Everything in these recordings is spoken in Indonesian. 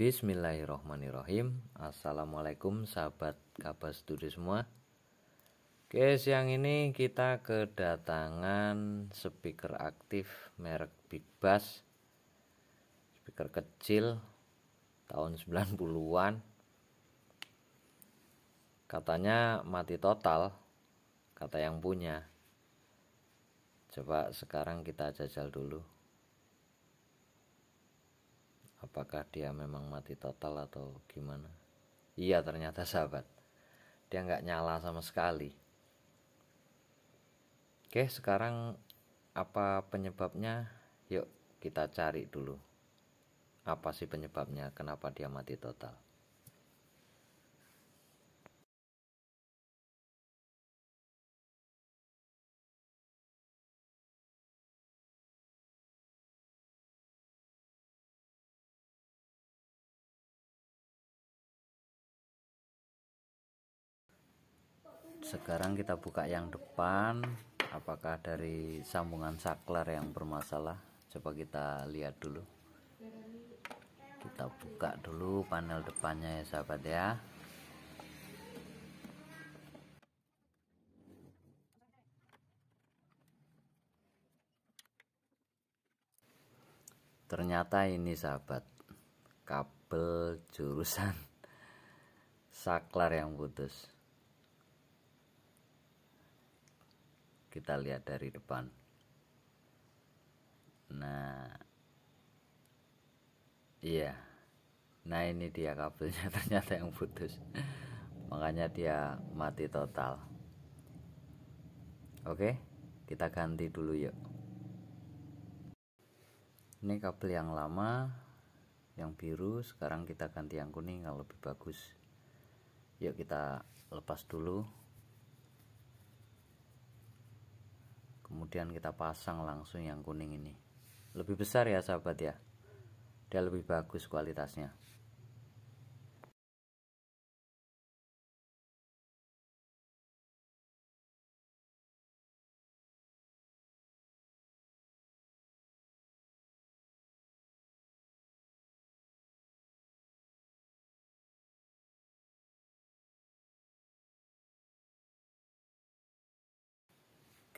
Bismillahirrohmanirrohim Assalamualaikum sahabat kabar studi semua Oke siang ini kita kedatangan speaker aktif merek Big Bass Speaker kecil tahun 90an Katanya mati total Kata yang punya Coba sekarang kita jajal dulu apakah dia memang mati total atau gimana iya ternyata sahabat dia nggak nyala sama sekali oke sekarang apa penyebabnya yuk kita cari dulu apa sih penyebabnya kenapa dia mati total sekarang kita buka yang depan apakah dari sambungan saklar yang bermasalah coba kita lihat dulu kita buka dulu panel depannya ya sahabat ya ternyata ini sahabat kabel jurusan saklar yang putus kita lihat dari depan nah iya nah ini dia kabelnya ternyata yang putus makanya dia mati total oke kita ganti dulu yuk ini kabel yang lama yang biru sekarang kita ganti yang kuning yang lebih bagus yuk kita lepas dulu kemudian kita pasang langsung yang kuning ini lebih besar ya sahabat ya dia lebih bagus kualitasnya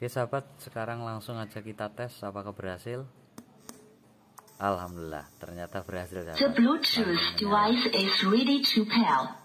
Oke sahabat, sekarang langsung aja kita tes apakah berhasil. Alhamdulillah, ternyata berhasil. Sahabat. The Bluetooth device is ready to pair.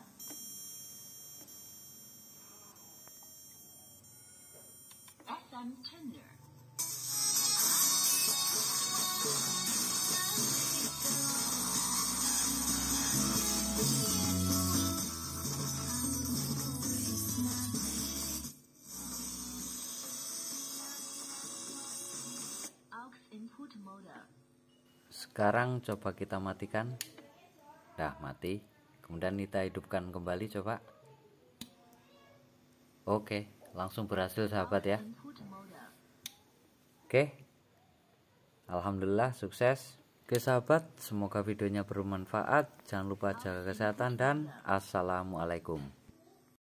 Sekarang coba kita matikan. Dah mati. Kemudian kita hidupkan kembali coba. Oke, langsung berhasil sahabat ya. Oke. Alhamdulillah sukses. Oke sahabat, semoga videonya bermanfaat. Jangan lupa jaga kesehatan dan assalamualaikum.